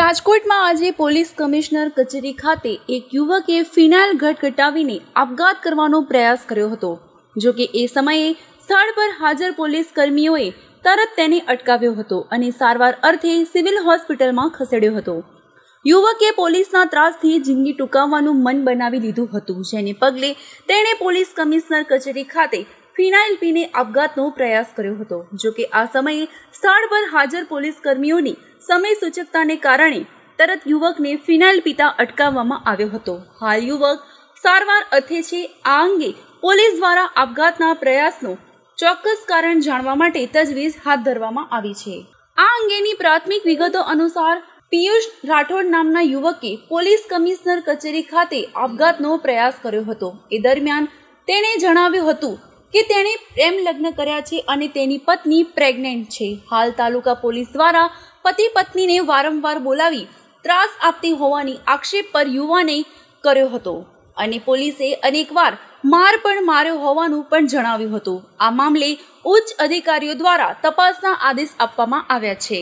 રાજકોટમાં આજે police commissioner કચેરી ખાતે એક યુવકે ફિનાઇલ ઘટઘટાવીને આપઘાત કરવાનો પ્રયાસ કર્યો હતો જો કે એ સમયે સ્થળ પર હાજર પોલીસ કર્મીઓએ તરત તેને અટકાવ્યો હતો અને સારવાર અર્થે સિવિલ હોસ્પિટલમાં ખસેડ્યો હતો યુવકે પોલીસના ત્રાસથી જિંદગી ટૂંકાવવાનું મન બનાવી લીધું હતું જેને પગલે તેણે પોલીસ કમિશનર કચેરી ખાતે ફિનાઇલ પીને આપઘાતનો પ્રયાસ કર્યો હતો જો કે આ સમયે સ્થળ પર હાજર પોલીસ કર્મીઓની સમય સૂચકતાને કારણે તરત યુવકને ફિનાઇલ પીતા અટકાવવામાં આવ્યો હતો હાલ યુવક સારવાર અર્થે છે આ અંગે પોલીસ દ્વારા આપઘાતના પ્રયાસનો ચોક્કસ કારણ જાણવા માટે તજવીજ હાથ ધરવામાં આવી છે આ અંગેની પ્રાથમિક વિગતો અનુસાર પિયુષ રાઠોડ નામના યુવકે પોલીસ કમિશનર કચેરી ખાતે આપઘાતનો પ્રયાસ કર્યો હતો એ દરમિયાન તેણે જણાવ્યું હતું કે તેણે પ્રેમ લગ્ન કર્યા છે અને તેની પત્ની પ્રેગ્નેન્ટ છે હાલ તાલુકા પોલીસ દ્વારા પતિ પત્નીને વારંવાર બોલાવી ત્રાસ આપતી હોવાની આક્ષેપ પર યુવાને કર્યો હતો અને પોલીસે અનેકવાર માર પણ માર્યો હોવાનું પણ જણાવ્યું હતું આ મામલે ઉચ્ચ અધિકારીઓ દ્વારા તપાસના આદેશ આપવામાં આવ્યા છે